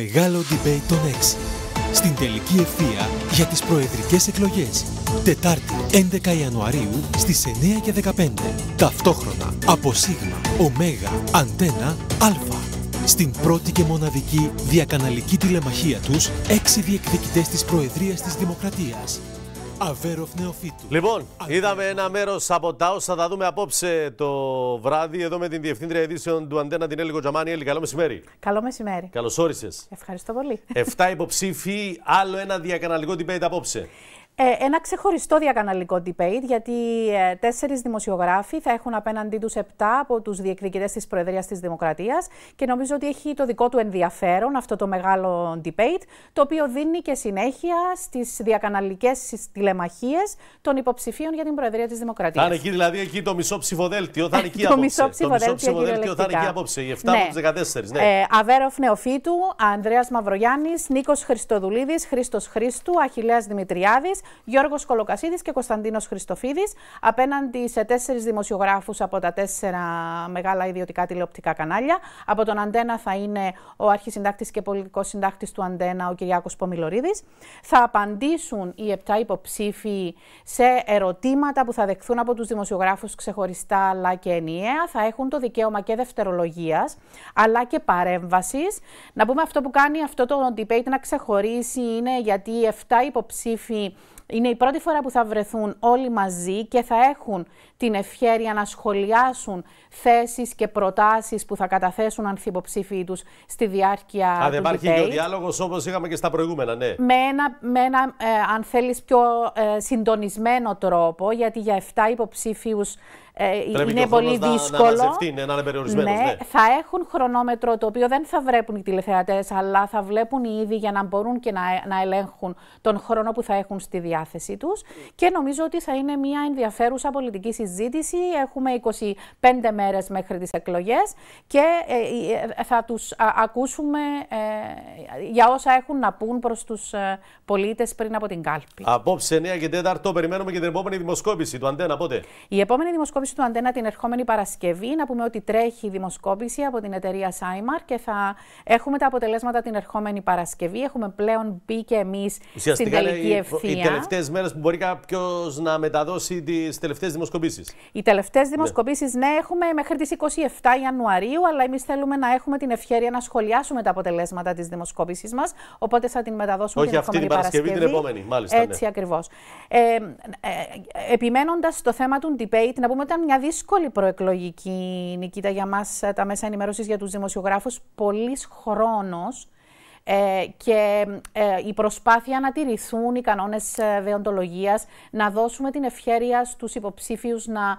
Μεγάλο debate των 6. Στην τελική ευθεία για τις προεδρικές εκλογές. Τετάρτη 11 Ιανουαρίου στις 9 και 15. Ταυτόχρονα από Σίγμα, Ωμέγα, Αντένα, ΑΛΦΑ. Στην πρώτη και μοναδική διακαναλική τηλεμαχία τους, έξι διεκδικητές της Προεδρίας της Δημοκρατίας. Αβέροφ Λοιπόν, είδαμε ένα μέρος από τα όσα θα δούμε απόψε το βράδυ εδώ με την διευθύντρια ειδήσεων του Αντένα, την Έλλη Τζαμάνι. Έλλη, καλό μεσημέρι. Καλό μεσημέρι. Καλώ όρισε. Ευχαριστώ πολύ. Εφτά υποψήφοι, άλλο ένα διακαναλικό debate απόψε. Ε, ένα ξεχωριστό διακαναλικό debate, γιατί ε, τέσσερις δημοσιογράφοι θα έχουν απέναντί τους επτά από τους διεκδικητές της Προεδρίας της Δημοκρατίας και νομίζω ότι έχει το δικό του ενδιαφέρον αυτό το μεγάλο debate, το οποίο δίνει και συνέχεια στις διακαναλικές τηλεμαχίες των υποψηφίων για την Προεδρία της Δημοκρατίας. Θα είναι εκεί δηλαδή εκεί το μισό ψηφοδέλτιο, θα είναι εκεί ε, το μισό ψηφοδέλτιο θα είναι εκεί απόψε, οι 7 ναι. από τους 14. Ναι. Ε, Αβέροφ Νεοφίτου, Ανδρέας Μαυρογιάννης, Νίκος Χριστοδουλίδης, Χρήστος Χρήστου, Αχηλέα Δημητριάδης Γιώργος Κολοκασίδης και Κωνσταντίνος Χριστοφίδης, απέναντι σε τέσσερις δημοσιογράφους από τα τέσσερα μεγάλα ιδιωτικά τηλεοπτικά κανάλια. Από τον Αντένα θα είναι ο αρχισυντάκτης και πολιτικός συντάκτης του Αντένα, ο Κυριάκο Πομιλορίδη. Θα απαντήσουν οι επτά υποψήφοι σε ερωτήματα που θα δεχθούν από τους δημοσιογράφους ξεχωριστά αλλά και ενιαία. Θα έχουν το δικαίωμα και δευτερολογίας αλλά και παρέμβασης. Να πούμε αυτό που κάνει αυτό το debate να ξεχωρίσει είναι γιατί οι 7 υποψήφοι είναι η πρώτη φορά που θα βρεθούν όλοι μαζί και θα έχουν την ευχέρεια να σχολιάσουν θέσεις και προτάσεις που θα καταθέσουν ανθυποψήφοι τους στη διάρκεια Α, δεν υπάρχει και ο διάλογος όπως είχαμε και στα προηγούμενα, ναι. Με ένα, με ένα ε, αν θέλεις, πιο ε, συντονισμένο τρόπο, γιατί για 7 υποψήφιους ε, είναι πολύ δύσκολο. Ναι, είναι ναι, ναι. Θα έχουν χρονόμετρο το οποίο δεν θα βρέπουν οι τηλεθεατές, αλλά θα βλέπουν οι ίδιοι για να μπορούν και να, ελέγχουν τον χρόνο που θα έχουν στη διάθεσή τους. Και νομίζω ότι θα είναι μια ενδιαφέρουσα πολιτική συζήτηση. Έχουμε 25 μέρες μέχρι τις εκλογές και ε, ε, θα τους ακούσουμε για όσα έχουν να πούν προς τους ε, πολίτες πριν από την κάλπη. Απόψε 9 και 4 περιμένουμε και την επόμενη δημοσκόπηση του Αντένα. Πότε. Η επόμενη δημοσκόπηση δημοσκόπηση του Αντένα την ερχόμενη Παρασκευή. Να πούμε ότι τρέχει η δημοσκόπηση από την εταιρεία Σάιμαρ και θα έχουμε τα αποτελέσματα την ερχόμενη Παρασκευή. Έχουμε πλέον μπει και εμείς στην τελική είναι ευθεία. Οι τελευταίες μέρες που μπορεί κάποιος να μεταδώσει τις τελευταίες δημοσκοπήσεις. Οι τελευταίες ναι. δημοσκοπήσεις, ναι. έχουμε μέχρι τις 27 Ιανουαρίου, αλλά εμείς θέλουμε να έχουμε την ευχαίρεια να σχολιάσουμε τα αποτελέσματα της δημοσκόπηση μας. Οπότε θα την μεταδώσουμε Όχι την αυτή την Παρασκευή, Παρασκευή, την επόμενη, μάλιστα. Ναι. Έτσι ναι. ακριβώς. Ε, ε, επιμένοντας στο θέμα του debate, να πούμε ήταν μια δύσκολη προεκλογική, Νικήτα, για μας ε, τα μέσα ενημέρωσης για τους δημοσιογράφους. Πολύς χρόνος ε, και ε, η προσπάθεια να τηρηθούν οι κανόνες δεοντολογίας, να δώσουμε την ευχέρεια στους υποψήφιους να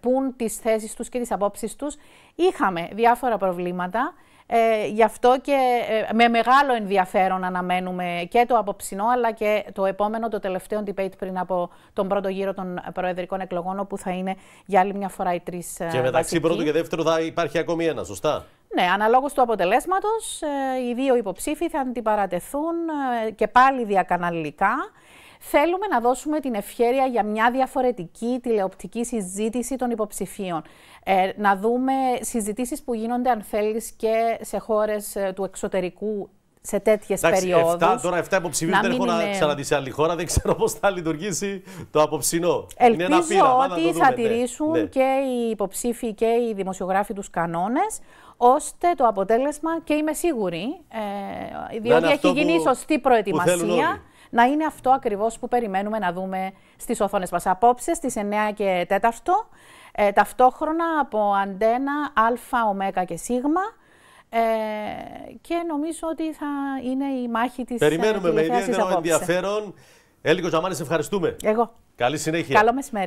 πούν τις θέσεις τους και τις απόψεις τους. Είχαμε διάφορα προβλήματα. Ε, γι' αυτό και ε, με μεγάλο ενδιαφέρον αναμένουμε και το απόψινό αλλά και το επόμενο, το τελευταίο debate πριν από τον πρώτο γύρο των προεδρικών εκλογών, όπου θα είναι για άλλη μια φορά οι τρεις. Ε, και μεταξύ πρώτου και δεύτερου θα υπάρχει ακόμη ένα, σωστά. Ναι, αναλόγως του αποτελέσματος, ε, οι δύο υποψήφοι θα αντιπαρατεθούν και πάλι διακαναλικά. Θέλουμε να δώσουμε την ευχαίρεια για μια διαφορετική τηλεοπτική συζήτηση των υποψηφίων. Ε, να δούμε συζητήσεις που γίνονται, αν θέλεις, και σε χώρες ε, του εξωτερικού σε τέτοιες περιόδους. Τώρα 7 υποψηφίου δεν έχω να ξαναδεί σε άλλη χώρα. Δεν ξέρω πώς θα λειτουργήσει το αποψινό. Ελπίζω Είναι ένα πείραμα, ότι θα ναι. τηρήσουν ναι. και οι υποψήφοι και οι δημοσιογράφοι τους κανόνες, ώστε το αποτέλεσμα και είμαι σίγουρη, ε, διότι έχει γίνει σωστή προετοιμασία να είναι αυτό ακριβώς που περιμένουμε να δούμε στις οθόνε μας. Απόψε στις 9 και 4, ε, ταυτόχρονα από αντένα Α, Ω και Σίγμα. Ε, και νομίζω ότι θα είναι η μάχη της ε, Περιμένουμε με ιδιαίτερο ενδιαφέρον. Έλικο Ζαμάνη, ευχαριστούμε. Εγώ. Καλή συνέχεια. Καλό μεσημέρι.